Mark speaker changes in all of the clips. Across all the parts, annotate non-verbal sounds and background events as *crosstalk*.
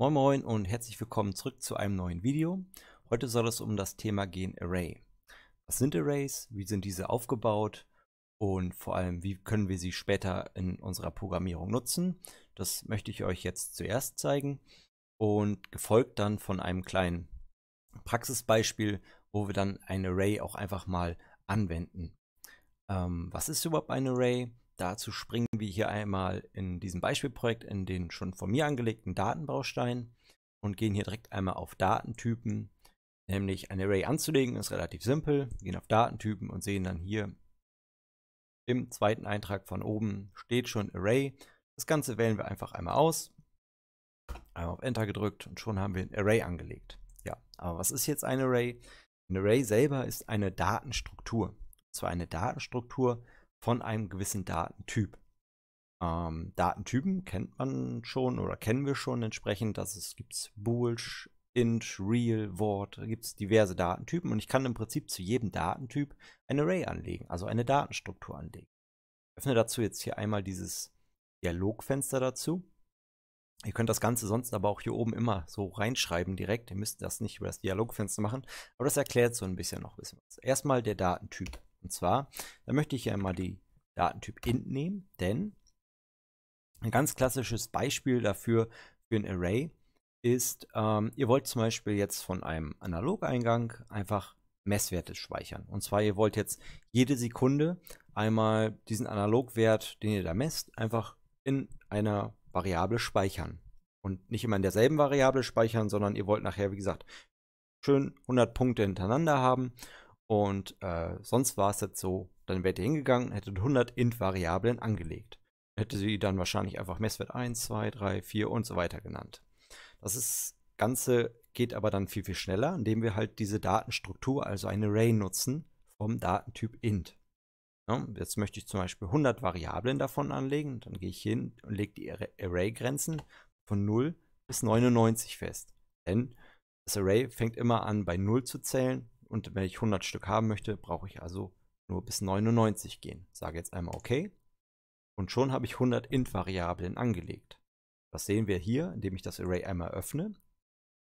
Speaker 1: Moin Moin und herzlich willkommen zurück zu einem neuen Video. Heute soll es um das Thema gehen Array. Was sind Arrays? Wie sind diese aufgebaut? Und vor allem, wie können wir sie später in unserer Programmierung nutzen? Das möchte ich euch jetzt zuerst zeigen und gefolgt dann von einem kleinen Praxisbeispiel, wo wir dann ein Array auch einfach mal anwenden. Ähm, was ist überhaupt ein Array? Dazu springen wir hier einmal in diesem Beispielprojekt in den schon von mir angelegten Datenbaustein und gehen hier direkt einmal auf Datentypen. Nämlich ein Array anzulegen ist relativ simpel. Wir gehen auf Datentypen und sehen dann hier im zweiten Eintrag von oben steht schon Array. Das Ganze wählen wir einfach einmal aus. Einmal auf Enter gedrückt und schon haben wir ein Array angelegt. Ja, aber was ist jetzt ein Array? Ein Array selber ist eine Datenstruktur. Und zwar eine Datenstruktur, von einem gewissen Datentyp. Ähm, Datentypen kennt man schon oder kennen wir schon entsprechend. Das es gibt Boolsch, Int, Real, Wort, gibt es diverse Datentypen und ich kann im Prinzip zu jedem Datentyp ein Array anlegen, also eine Datenstruktur anlegen. Ich öffne dazu jetzt hier einmal dieses Dialogfenster dazu. Ihr könnt das Ganze sonst aber auch hier oben immer so reinschreiben direkt. Ihr müsst das nicht über das Dialogfenster machen, aber das erklärt so ein bisschen noch ein bisschen was. Erstmal der Datentyp. Und zwar, da möchte ich ja mal die Datentyp int nehmen, denn ein ganz klassisches Beispiel dafür für ein Array ist, ähm, ihr wollt zum Beispiel jetzt von einem Analogeingang einfach Messwerte speichern. Und zwar, ihr wollt jetzt jede Sekunde einmal diesen Analogwert, den ihr da messt, einfach in einer Variable speichern. Und nicht immer in derselben Variable speichern, sondern ihr wollt nachher, wie gesagt, schön 100 Punkte hintereinander haben und äh, sonst war es jetzt so, dann wärt ihr hingegangen und hättet 100 Int-Variablen angelegt. Hätte sie dann wahrscheinlich einfach Messwert 1, 2, 3, 4 und so weiter genannt. Das ist, Ganze geht aber dann viel, viel schneller, indem wir halt diese Datenstruktur, also ein Array nutzen vom Datentyp int. Ja, jetzt möchte ich zum Beispiel 100 Variablen davon anlegen. Dann gehe ich hin und lege die Array-Grenzen von 0 bis 99 fest. Denn das Array fängt immer an bei 0 zu zählen und wenn ich 100 Stück haben möchte, brauche ich also nur bis 99 gehen. Sage jetzt einmal OK. Und schon habe ich 100 Int-Variablen angelegt. Das sehen wir hier, indem ich das Array einmal öffne.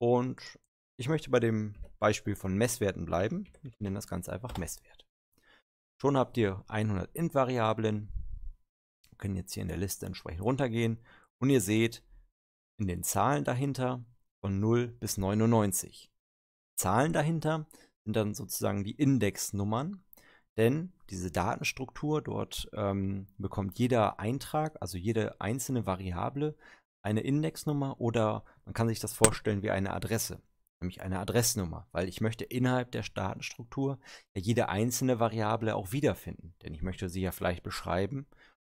Speaker 1: Und ich möchte bei dem Beispiel von Messwerten bleiben. Ich nenne das Ganze einfach Messwert. Schon habt ihr 100 Int-Variablen. Wir können jetzt hier in der Liste entsprechend runtergehen. Und ihr seht in den Zahlen dahinter von 0 bis 99. Zahlen dahinter sind dann sozusagen die Indexnummern. Denn diese Datenstruktur, dort ähm, bekommt jeder Eintrag, also jede einzelne Variable, eine Indexnummer oder man kann sich das vorstellen wie eine Adresse, nämlich eine Adressnummer, weil ich möchte innerhalb der Datenstruktur jede einzelne Variable auch wiederfinden, denn ich möchte sie ja vielleicht beschreiben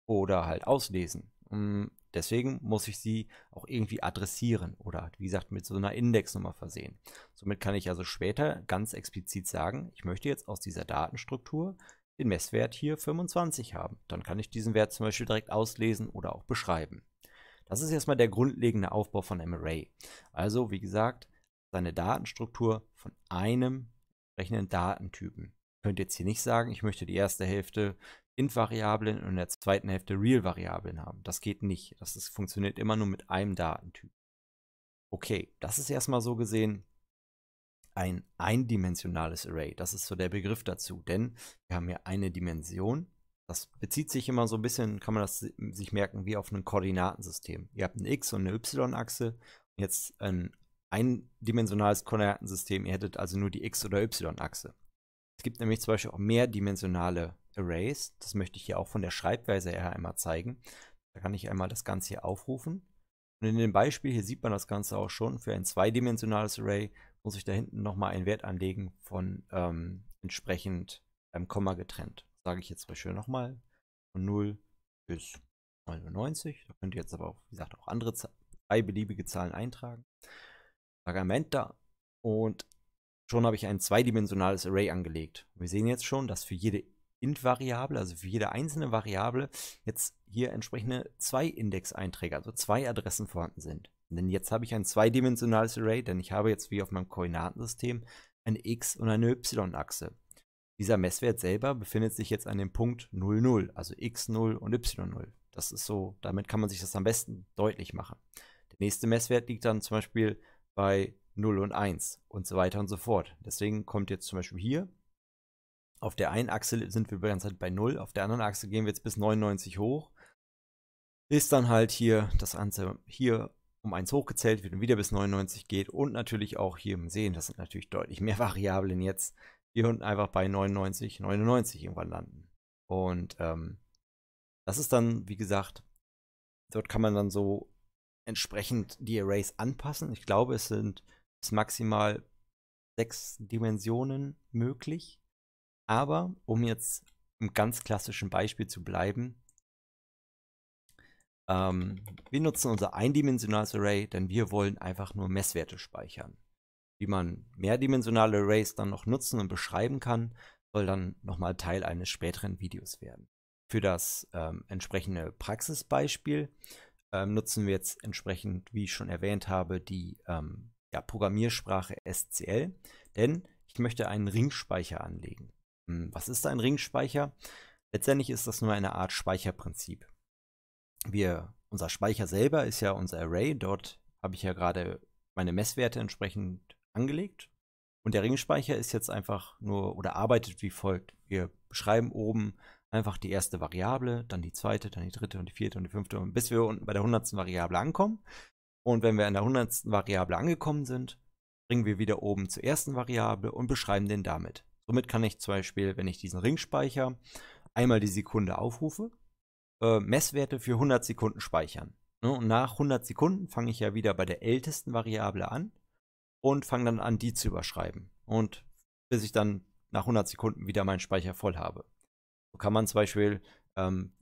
Speaker 1: oder halt auslesen. Mm, Deswegen muss ich sie auch irgendwie adressieren oder halt, wie gesagt mit so einer Indexnummer versehen. Somit kann ich also später ganz explizit sagen, ich möchte jetzt aus dieser Datenstruktur den Messwert hier 25 haben. Dann kann ich diesen Wert zum Beispiel direkt auslesen oder auch beschreiben. Das ist erstmal der grundlegende Aufbau von einem Array. Also wie gesagt, seine Datenstruktur von einem entsprechenden Datentypen. Ich könnte jetzt hier nicht sagen, ich möchte die erste Hälfte Int-Variablen und in der zweiten Hälfte Real-Variablen haben. Das geht nicht. Das ist, funktioniert immer nur mit einem Datentyp. Okay, das ist erstmal so gesehen ein eindimensionales Array. Das ist so der Begriff dazu, denn wir haben hier eine Dimension. Das bezieht sich immer so ein bisschen, kann man das sich merken, wie auf ein Koordinatensystem. Ihr habt eine X- und eine Y-Achse. Jetzt ein eindimensionales Koordinatensystem. Ihr hättet also nur die X- oder Y-Achse. Es gibt nämlich zum Beispiel auch mehrdimensionale Arrays. Das möchte ich hier auch von der Schreibweise her einmal zeigen. Da kann ich einmal das Ganze hier aufrufen. Und in dem Beispiel hier sieht man das Ganze auch schon. Für ein zweidimensionales Array muss ich da hinten nochmal einen Wert anlegen von ähm, entsprechend einem Komma getrennt. Sage ich jetzt zum Beispiel nochmal von 0 bis 99. Da könnt ihr jetzt aber auch, wie gesagt, auch andere zwei beliebige Zahlen eintragen. Sage am Enter und schon habe ich ein zweidimensionales Array angelegt. Wir sehen jetzt schon, dass für jede Int-Variable, also für jede einzelne Variable, jetzt hier entsprechende zwei Index-Einträge, also zwei Adressen vorhanden sind. Denn jetzt habe ich ein zweidimensionales Array, denn ich habe jetzt wie auf meinem Koordinatensystem eine X- und eine Y-Achse. Dieser Messwert selber befindet sich jetzt an dem Punkt 0, 0, also x0 und y0. Das ist so, damit kann man sich das am besten deutlich machen. Der nächste Messwert liegt dann zum Beispiel bei 0 und 1 und so weiter und so fort. Deswegen kommt jetzt zum Beispiel hier auf der einen Achse sind wir die ganze Zeit bei 0, auf der anderen Achse gehen wir jetzt bis 99 hoch. Ist dann halt hier das Ganze hier um 1 hochgezählt wird und wieder bis 99 geht. Und natürlich auch hier im Sehen, das sind natürlich deutlich mehr *laughs* Variablen jetzt. Hier unten einfach bei 99, 99 irgendwann landen. Und ähm, das ist dann, wie gesagt, dort kann man dann so entsprechend die Arrays anpassen. Ich glaube, es sind bis maximal sechs Dimensionen möglich. Aber um jetzt im ganz klassischen Beispiel zu bleiben, ähm, wir nutzen unser eindimensionales Array, denn wir wollen einfach nur Messwerte speichern. Wie man mehrdimensionale Arrays dann noch nutzen und beschreiben kann, soll dann nochmal Teil eines späteren Videos werden. Für das ähm, entsprechende Praxisbeispiel ähm, nutzen wir jetzt entsprechend, wie ich schon erwähnt habe, die ähm, ja, Programmiersprache SCL, denn ich möchte einen Ringspeicher anlegen. Hm, was ist ein Ringspeicher? Letztendlich ist das nur eine Art Speicherprinzip. Wir, unser Speicher selber ist ja unser Array. Dort habe ich ja gerade meine Messwerte entsprechend angelegt. Und der Ringspeicher ist jetzt einfach nur oder arbeitet wie folgt. Wir beschreiben oben einfach die erste Variable, dann die zweite, dann die dritte und die vierte und die fünfte, bis wir unten bei der hundertsten Variable ankommen. Und wenn wir an der hundertsten Variable angekommen sind, bringen wir wieder oben zur ersten Variable und beschreiben den damit. Somit kann ich zum Beispiel, wenn ich diesen Ring speichere, einmal die Sekunde aufrufe, äh, Messwerte für 100 Sekunden speichern. Ne? Und nach 100 Sekunden fange ich ja wieder bei der ältesten Variable an und fange dann an, die zu überschreiben. Und bis ich dann nach 100 Sekunden wieder meinen Speicher voll habe. So kann man zum Beispiel ähm,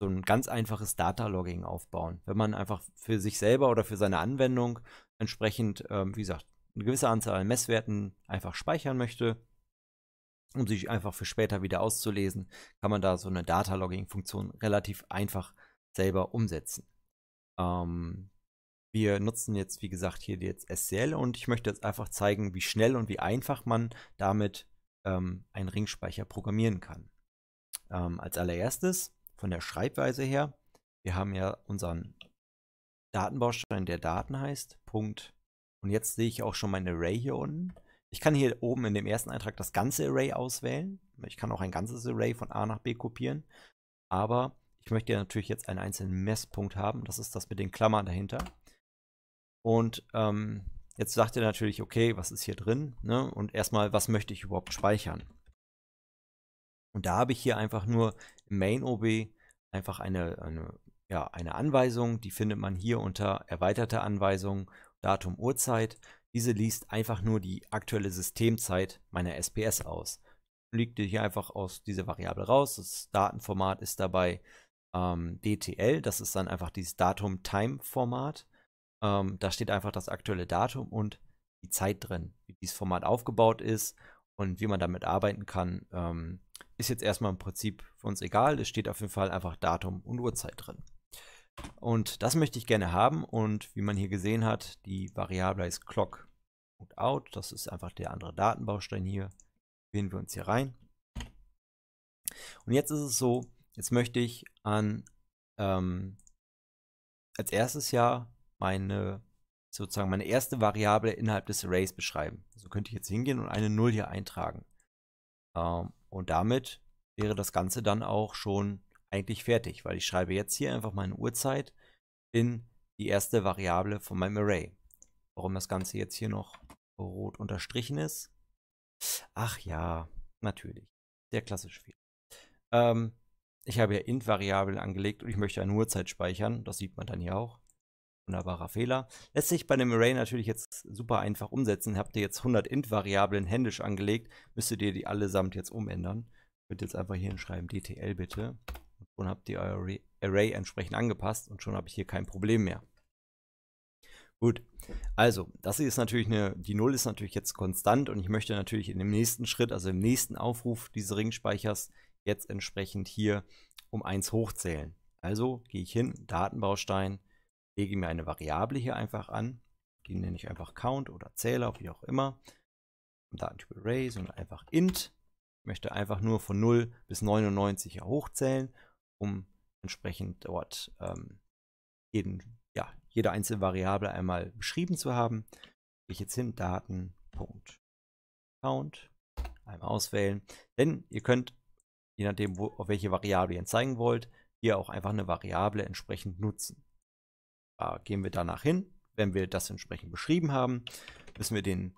Speaker 1: so ein ganz einfaches Data-Logging aufbauen. Wenn man einfach für sich selber oder für seine Anwendung entsprechend, ähm, wie gesagt, eine gewisse Anzahl an Messwerten einfach speichern möchte, um sich einfach für später wieder auszulesen, kann man da so eine Data-Logging-Funktion relativ einfach selber umsetzen. Ähm, wir nutzen jetzt, wie gesagt, hier jetzt SCL und ich möchte jetzt einfach zeigen, wie schnell und wie einfach man damit ähm, einen Ringspeicher programmieren kann. Ähm, als allererstes von der Schreibweise her, wir haben ja unseren Datenbaustein, der Daten heißt, Punkt. Und jetzt sehe ich auch schon mein Array hier unten. Ich kann hier oben in dem ersten Eintrag das ganze Array auswählen. Ich kann auch ein ganzes Array von A nach B kopieren. Aber ich möchte ja natürlich jetzt einen einzelnen Messpunkt haben. Das ist das mit den Klammern dahinter. Und ähm, jetzt sagt er natürlich, okay, was ist hier drin? Ne? Und erstmal, was möchte ich überhaupt speichern? Und da habe ich hier einfach nur im Main OB einfach eine, eine, ja, eine Anweisung. Die findet man hier unter erweiterte Anweisungen, Datum, Uhrzeit. Diese liest einfach nur die aktuelle Systemzeit meiner SPS aus. Liegt hier einfach aus dieser Variable raus. Das Datenformat ist dabei ähm, DTL. Das ist dann einfach dieses Datum-Time-Format. Ähm, da steht einfach das aktuelle Datum und die Zeit drin. Wie dieses Format aufgebaut ist und wie man damit arbeiten kann, ähm, ist jetzt erstmal im Prinzip für uns egal. Es steht auf jeden Fall einfach Datum und Uhrzeit drin. Und das möchte ich gerne haben. Und wie man hier gesehen hat, die Variable ist Clock out. Das ist einfach der andere Datenbaustein hier. Wählen wir uns hier rein. Und jetzt ist es so, jetzt möchte ich an ähm, als erstes ja meine sozusagen meine erste Variable innerhalb des Arrays beschreiben. So also könnte ich jetzt hingehen und eine 0 hier eintragen. Ähm, und damit wäre das Ganze dann auch schon eigentlich fertig, weil ich schreibe jetzt hier einfach meine Uhrzeit in die erste Variable von meinem Array warum das Ganze jetzt hier noch rot unterstrichen ist. Ach ja, natürlich. Der klassische Fehler. Ähm, ich habe ja int-Variablen angelegt und ich möchte eine Uhrzeit speichern. Das sieht man dann hier auch. Wunderbarer Fehler. Lässt sich bei einem Array natürlich jetzt super einfach umsetzen. Habt ihr jetzt 100 int-Variablen händisch angelegt, müsstet ihr die allesamt jetzt umändern. Ich würde jetzt einfach hier hinschreiben DTL bitte. Und schon habt ihr euer Array entsprechend angepasst und schon habe ich hier kein Problem mehr. Gut, also, das ist natürlich eine, die Null ist natürlich jetzt konstant und ich möchte natürlich in dem nächsten Schritt, also im nächsten Aufruf dieses Ringspeichers, jetzt entsprechend hier um 1 hochzählen. Also gehe ich hin, Datenbaustein, lege mir eine Variable hier einfach an, die nenne ich einfach Count oder Zähler, wie auch immer, Datentyp Array, sondern einfach Int. Ich möchte einfach nur von 0 bis 99 hochzählen, um entsprechend dort ähm, jeden jede einzelne Variable einmal beschrieben zu haben. Gehe ich jetzt hin, Daten, Count, einmal auswählen. Denn ihr könnt, je nachdem, wo, auf welche Variable ihr zeigen wollt, hier auch einfach eine Variable entsprechend nutzen. Da gehen wir danach hin. Wenn wir das entsprechend beschrieben haben, müssen wir den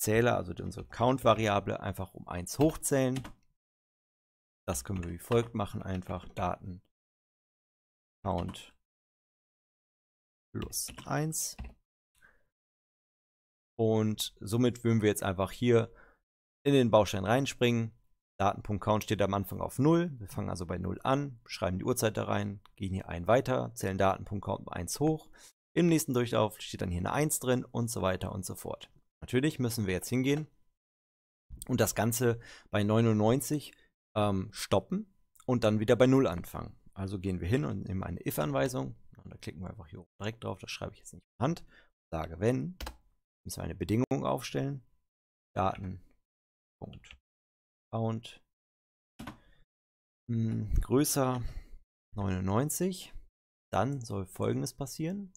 Speaker 1: Zähler, also unsere Count-Variable, einfach um 1 hochzählen. Das können wir wie folgt machen, einfach Daten, Count plus 1. Und somit würden wir jetzt einfach hier in den Baustein reinspringen. Datenpunkt Count steht am Anfang auf 0. Wir fangen also bei 0 an, schreiben die Uhrzeit da rein, gehen hier ein weiter, zählen Datenpunkt Count 1 hoch. Im nächsten Durchlauf steht dann hier eine 1 drin und so weiter und so fort. Natürlich müssen wir jetzt hingehen und das Ganze bei 99 ähm, stoppen und dann wieder bei 0 anfangen. Also gehen wir hin und nehmen eine if-Anweisung, und da klicken wir einfach hier direkt drauf. Das schreibe ich jetzt nicht von Hand. Sage wenn. Müssen wir eine Bedingung aufstellen. Daten. Count. Hm, größer 99. Dann soll folgendes passieren.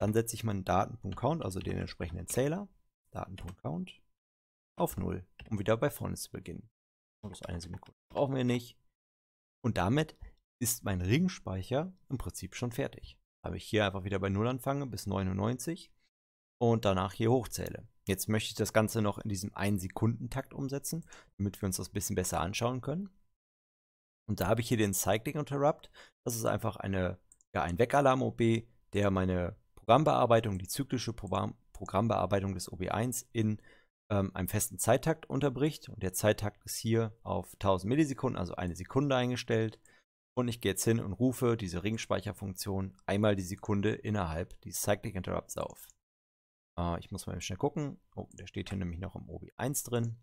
Speaker 1: Dann setze ich meinen Daten.count, also den entsprechenden Zähler, Daten.count, auf 0, um wieder bei vorne zu beginnen. Und das eine Sekunde brauchen wir nicht. Und damit ist mein Ringspeicher im Prinzip schon fertig. Habe ich hier einfach wieder bei 0 anfange bis 99 und danach hier hochzähle. Jetzt möchte ich das Ganze noch in diesem 1 Sekundentakt umsetzen, damit wir uns das ein bisschen besser anschauen können. Und da habe ich hier den Cycling Interrupt. Das ist einfach eine, ja, ein Weckalarm OB, der meine Programmbearbeitung, die zyklische Programm Programmbearbeitung des OB1 in ähm, einem festen Zeittakt unterbricht. Und der Zeittakt ist hier auf 1000 Millisekunden, also eine Sekunde eingestellt. Und ich gehe jetzt hin und rufe diese Ringspeicherfunktion einmal die Sekunde innerhalb des Cyclic Interrupts auf. Äh, ich muss mal schnell gucken. Oh, der steht hier nämlich noch im OB1 drin.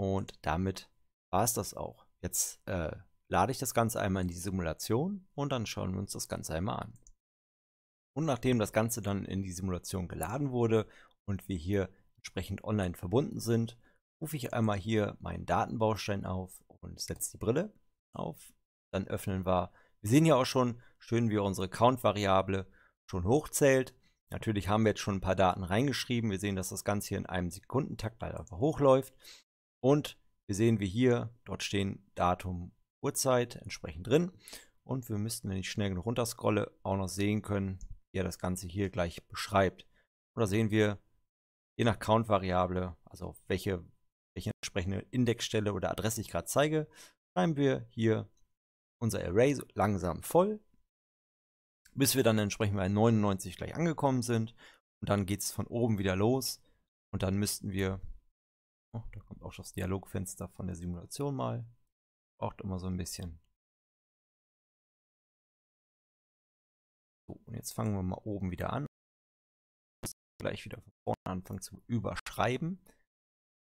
Speaker 1: Und damit war es das auch. Jetzt äh, lade ich das Ganze einmal in die Simulation und dann schauen wir uns das Ganze einmal an. Und nachdem das Ganze dann in die Simulation geladen wurde und wir hier entsprechend online verbunden sind, rufe ich einmal hier meinen Datenbaustein auf und setze die Brille auf dann öffnen wir. Wir sehen hier auch schon schön, wie unsere Count-Variable schon hochzählt. Natürlich haben wir jetzt schon ein paar Daten reingeschrieben. Wir sehen, dass das Ganze hier in einem Sekundentakt halt einfach hochläuft. Und wir sehen, wie hier, dort stehen Datum, Uhrzeit entsprechend drin. Und wir müssten, wenn ich schnell genug runterscrolle, auch noch sehen können, wie er das Ganze hier gleich beschreibt. Oder sehen wir, je nach Count-Variable, also welche, welche entsprechende Indexstelle oder Adresse ich gerade zeige, schreiben wir hier unser Array langsam voll, bis wir dann entsprechend bei 99 gleich angekommen sind. Und dann geht es von oben wieder los. Und dann müssten wir, oh, da kommt auch schon das Dialogfenster von der Simulation mal. Braucht immer so ein bisschen. So, und jetzt fangen wir mal oben wieder an. Gleich wieder von vorne anfangen zu überschreiben.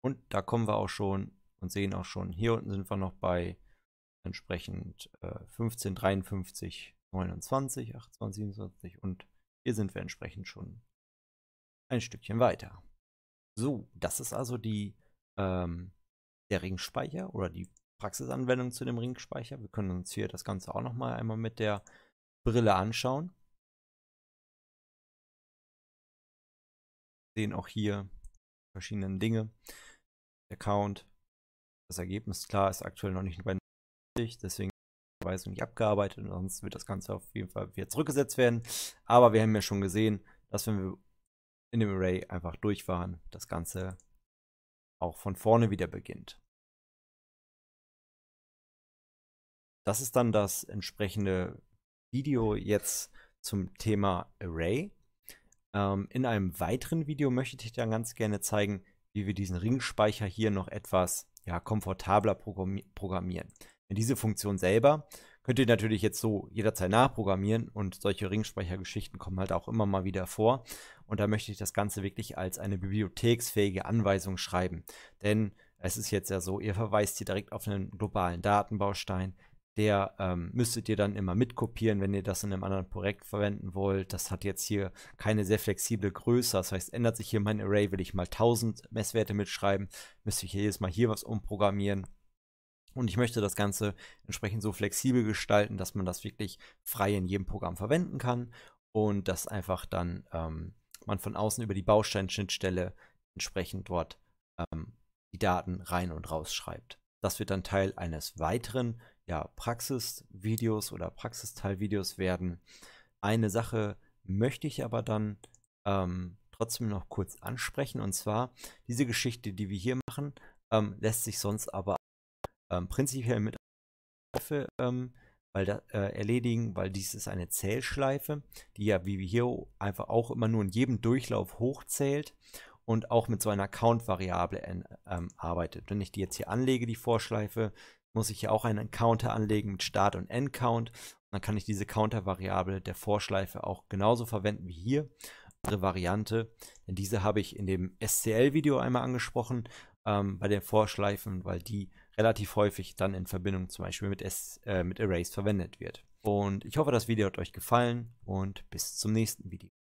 Speaker 1: Und da kommen wir auch schon und sehen auch schon, hier unten sind wir noch bei entsprechend äh, 15, 53, 29, 28, 27 und hier sind wir entsprechend schon ein Stückchen weiter. So, das ist also die, ähm, der Ringspeicher oder die Praxisanwendung zu dem Ringspeicher. Wir können uns hier das Ganze auch nochmal einmal mit der Brille anschauen. Sehen auch hier verschiedene Dinge. Account, das Ergebnis, klar, ist aktuell noch nicht bei wichtig, deswegen Weisung nicht abgearbeitet und sonst wird das Ganze auf jeden Fall wieder zurückgesetzt werden. Aber wir haben ja schon gesehen, dass wenn wir in dem Array einfach durchfahren, das Ganze auch von vorne wieder beginnt. Das ist dann das entsprechende Video jetzt zum Thema Array. Ähm, in einem weiteren Video möchte ich dann ganz gerne zeigen, wie wir diesen Ringspeicher hier noch etwas ja, komfortabler programmieren. Diese Funktion selber könnt ihr natürlich jetzt so jederzeit nachprogrammieren und solche Ringspeichergeschichten kommen halt auch immer mal wieder vor. Und da möchte ich das Ganze wirklich als eine bibliotheksfähige Anweisung schreiben. Denn es ist jetzt ja so, ihr verweist hier direkt auf einen globalen Datenbaustein. Der ähm, müsstet ihr dann immer mitkopieren, wenn ihr das in einem anderen Projekt verwenden wollt. Das hat jetzt hier keine sehr flexible Größe. Das heißt, ändert sich hier mein Array, will ich mal 1000 Messwerte mitschreiben, müsste ich hier jedes Mal hier was umprogrammieren und ich möchte das Ganze entsprechend so flexibel gestalten, dass man das wirklich frei in jedem Programm verwenden kann und dass einfach dann ähm, man von außen über die Bausteinschnittstelle entsprechend dort ähm, die Daten rein und raus schreibt. Das wird dann Teil eines weiteren ja, Praxisvideos oder Praxisteilvideos werden. Eine Sache möchte ich aber dann ähm, trotzdem noch kurz ansprechen und zwar diese Geschichte, die wir hier machen, ähm, lässt sich sonst aber ähm, prinzipiell mit ähm, weil da, äh, erledigen, weil dies ist eine Zählschleife, die ja wie hier einfach auch immer nur in jedem Durchlauf hochzählt und auch mit so einer Count-Variable ähm, arbeitet. Wenn ich die jetzt hier anlege, die Vorschleife, muss ich ja auch einen Counter anlegen mit Start- und Endcount. Dann kann ich diese Counter-Variable der Vorschleife auch genauso verwenden wie hier. Andere Variante, denn diese habe ich in dem SCL-Video einmal angesprochen ähm, bei den Vorschleifen, weil die relativ häufig dann in Verbindung zum Beispiel mit, S, äh, mit Arrays verwendet wird. Und ich hoffe, das Video hat euch gefallen und bis zum nächsten Video.